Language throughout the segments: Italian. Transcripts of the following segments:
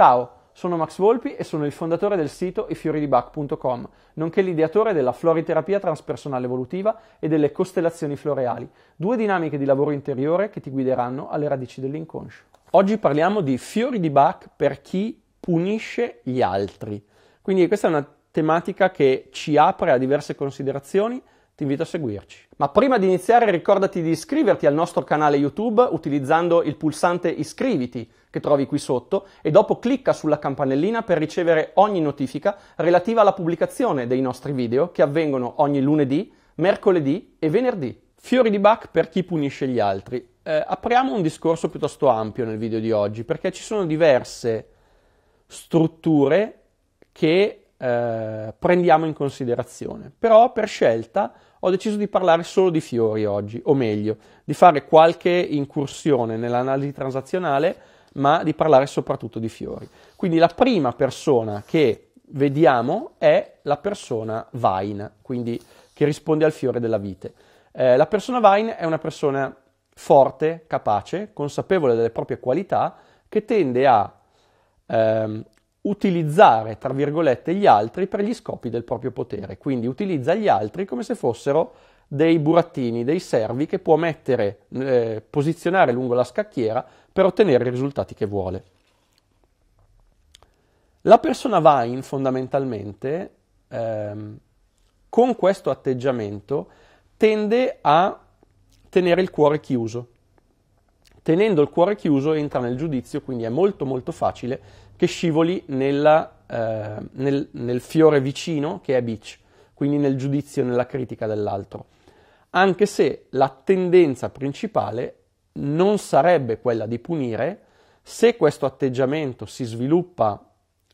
Ciao, sono Max Volpi e sono il fondatore del sito ifioridibach.com, nonché l'ideatore della floriterapia transpersonale evolutiva e delle costellazioni floreali, due dinamiche di lavoro interiore che ti guideranno alle radici dell'inconscio. Oggi parliamo di fiori di Bach per chi punisce gli altri. Quindi questa è una tematica che ci apre a diverse considerazioni ti invito a seguirci. Ma prima di iniziare ricordati di iscriverti al nostro canale YouTube utilizzando il pulsante iscriviti che trovi qui sotto e dopo clicca sulla campanellina per ricevere ogni notifica relativa alla pubblicazione dei nostri video che avvengono ogni lunedì, mercoledì e venerdì. Fiori di Bach per chi punisce gli altri. Eh, apriamo un discorso piuttosto ampio nel video di oggi perché ci sono diverse strutture che eh, prendiamo in considerazione, però per scelta ho deciso di parlare solo di fiori oggi, o meglio, di fare qualche incursione nell'analisi transazionale, ma di parlare soprattutto di fiori. Quindi la prima persona che vediamo è la persona Vine, quindi che risponde al fiore della vite. Eh, la persona Vine è una persona forte, capace, consapevole delle proprie qualità, che tende a ehm, utilizzare, tra virgolette, gli altri per gli scopi del proprio potere. Quindi utilizza gli altri come se fossero dei burattini, dei servi che può mettere, eh, posizionare lungo la scacchiera per ottenere i risultati che vuole. La persona Vine fondamentalmente ehm, con questo atteggiamento tende a tenere il cuore chiuso, tenendo il cuore chiuso entra nel giudizio, quindi è molto molto facile che scivoli nella, eh, nel, nel, fiore vicino che è bitch, quindi nel giudizio nella critica dell'altro. Anche se la tendenza principale non sarebbe quella di punire, se questo atteggiamento si sviluppa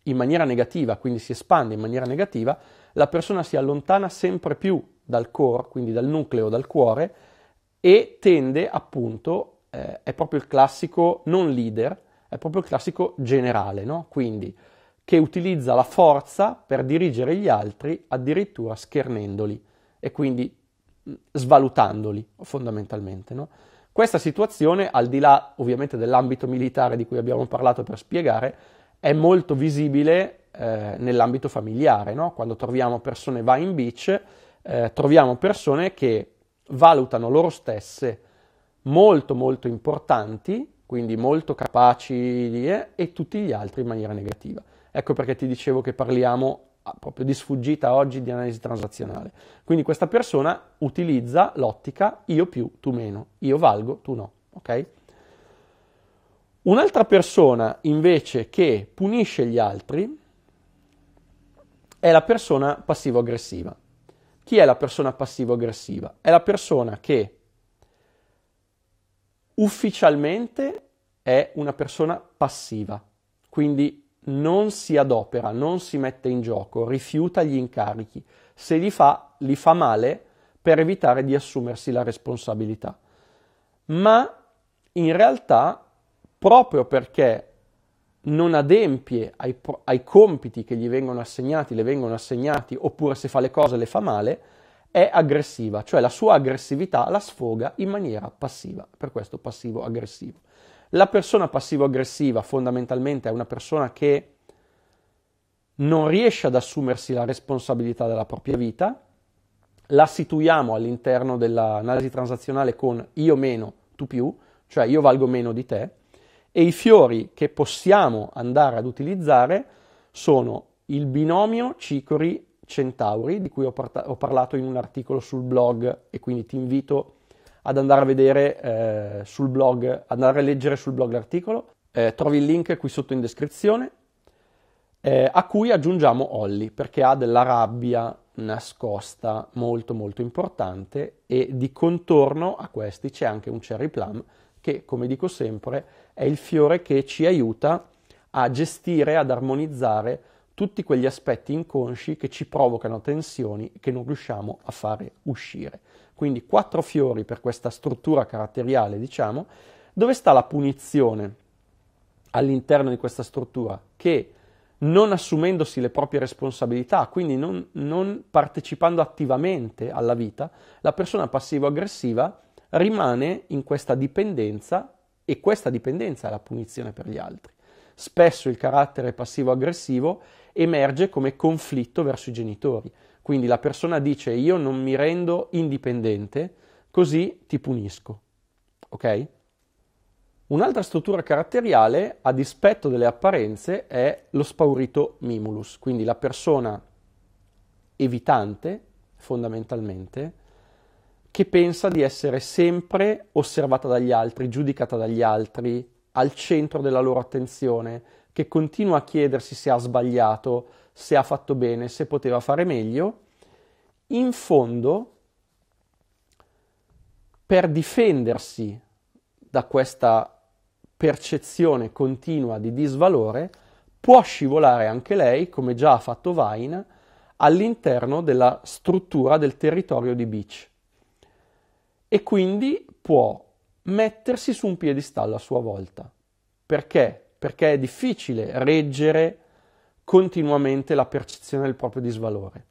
in maniera negativa, quindi si espande in maniera negativa, la persona si allontana sempre più dal core, quindi dal nucleo, dal cuore, e tende appunto eh, è proprio il classico non leader, è proprio il classico generale, no? Quindi che utilizza la forza per dirigere gli altri addirittura schernendoli e quindi svalutandoli fondamentalmente, no? Questa situazione, al di là ovviamente dell'ambito militare di cui abbiamo parlato per spiegare, è molto visibile eh, nell'ambito familiare, no? quando troviamo persone va in beach, eh, troviamo persone che valutano loro stesse molto molto importanti, quindi molto capaci di, eh, e tutti gli altri in maniera negativa. Ecco perché ti dicevo che parliamo ah, proprio di sfuggita oggi di analisi transazionale. Quindi questa persona utilizza l'ottica io più, tu meno, io valgo, tu no, ok? Un'altra persona invece che punisce gli altri è la persona passivo-aggressiva. Chi è la persona passivo-aggressiva? È la persona che ufficialmente è una persona passiva, quindi non si adopera, non si mette in gioco, rifiuta gli incarichi. Se li fa, li fa male per evitare di assumersi la responsabilità. Ma in realtà, proprio perché non adempie ai, ai compiti che gli vengono assegnati, le vengono assegnati, oppure se fa le cose le fa male, è aggressiva, cioè la sua aggressività la sfoga in maniera passiva, per questo passivo-aggressivo. La persona passivo-aggressiva fondamentalmente è una persona che non riesce ad assumersi la responsabilità della propria vita, la situiamo all'interno dell'analisi transazionale con io meno, tu più, cioè io valgo meno di te, e i fiori che possiamo andare ad utilizzare sono il binomio cicori Centauri, di cui ho, parta- ho, parlato in un articolo sul blog e quindi ti invito ad andare a vedere eh, sul blog, andare a leggere sul blog l'articolo. Eh, trovi il link qui sotto in descrizione, eh, a cui aggiungiamo Olli perché ha della rabbia nascosta molto molto importante e di contorno a questi c'è anche un cherry plum che come dico sempre è il fiore che ci aiuta a gestire, ad armonizzare tutti quegli aspetti inconsci che ci provocano tensioni che non riusciamo a fare uscire. Quindi quattro fiori per questa struttura caratteriale, diciamo, dove sta la punizione all'interno di questa struttura che non assumendosi le proprie responsabilità, quindi non, non partecipando attivamente alla vita, la persona passivo-aggressiva rimane in questa dipendenza e questa dipendenza è la punizione per gli altri spesso il carattere passivo-aggressivo emerge come conflitto verso i genitori. Quindi la persona dice io non mi rendo indipendente, così ti punisco. Ok? Un'altra struttura caratteriale, a dispetto delle apparenze, è lo spaurito mimulus, quindi la persona evitante, fondamentalmente, che pensa di essere sempre osservata dagli altri, giudicata dagli altri, al centro della loro attenzione, che continua a chiedersi se ha sbagliato, se ha fatto bene, se poteva fare meglio, in fondo, per difendersi da questa percezione continua di disvalore, può scivolare anche lei, come già ha fatto Vine, all'interno della struttura del territorio di Beach. E quindi può mettersi su un piedistallo a sua volta. Perché? Perché è difficile reggere continuamente la percezione del proprio disvalore.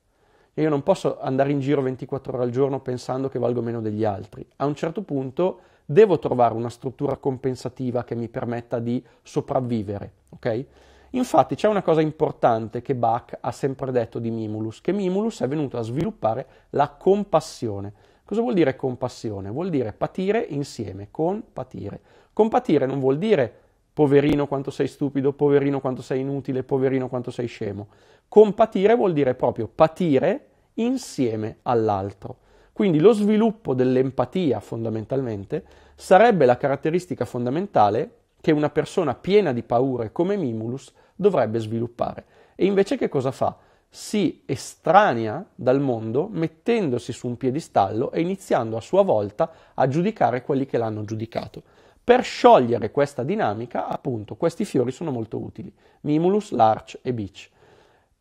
Io non posso andare in giro 24 ore al giorno pensando che valgo meno degli altri. A un certo punto devo trovare una struttura compensativa che mi permetta di sopravvivere, ok? Infatti c'è una cosa importante che Bach ha sempre detto di Mimulus, che Mimulus è venuto a sviluppare la compassione Cosa vuol dire compassione? Vuol dire patire insieme, compatire. Compatire non vuol dire poverino quanto sei stupido, poverino quanto sei inutile, poverino quanto sei scemo. Compatire vuol dire proprio patire insieme all'altro. Quindi lo sviluppo dell'empatia fondamentalmente sarebbe la caratteristica fondamentale che una persona piena di paure come Mimulus dovrebbe sviluppare. E invece che cosa fa? si estranea dal mondo mettendosi su un piedistallo e iniziando a sua volta a giudicare quelli che l'hanno giudicato. Per sciogliere questa dinamica, appunto, questi fiori sono molto utili, Mimulus, Larch e Beach.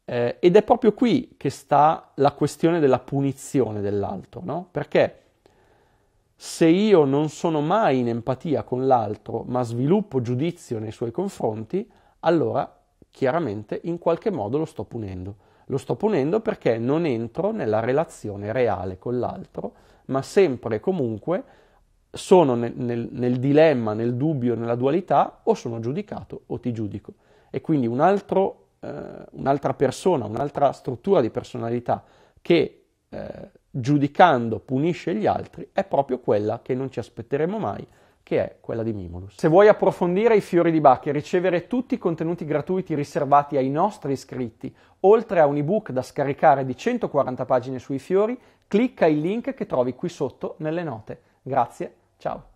Eh, ed è proprio qui che sta la questione della punizione dell'altro, no? Perché se io non sono mai in empatia con l'altro, ma sviluppo giudizio nei suoi confronti, allora chiaramente in qualche modo lo sto punendo. Lo sto punendo perché non entro nella relazione reale con l'altro, ma sempre e comunque sono nel, nel, nel dilemma, nel dubbio, nella dualità, o sono giudicato o ti giudico. E quindi un altro, eh, un'altra persona, un'altra struttura di personalità che eh, giudicando punisce gli altri è proprio quella che non ci aspetteremo mai che è quella di Mimulus. Se vuoi approfondire i fiori di Bach e ricevere tutti i contenuti gratuiti riservati ai nostri iscritti, oltre a un ebook da scaricare di 140 pagine sui fiori, clicca il link che trovi qui sotto nelle note. Grazie, ciao!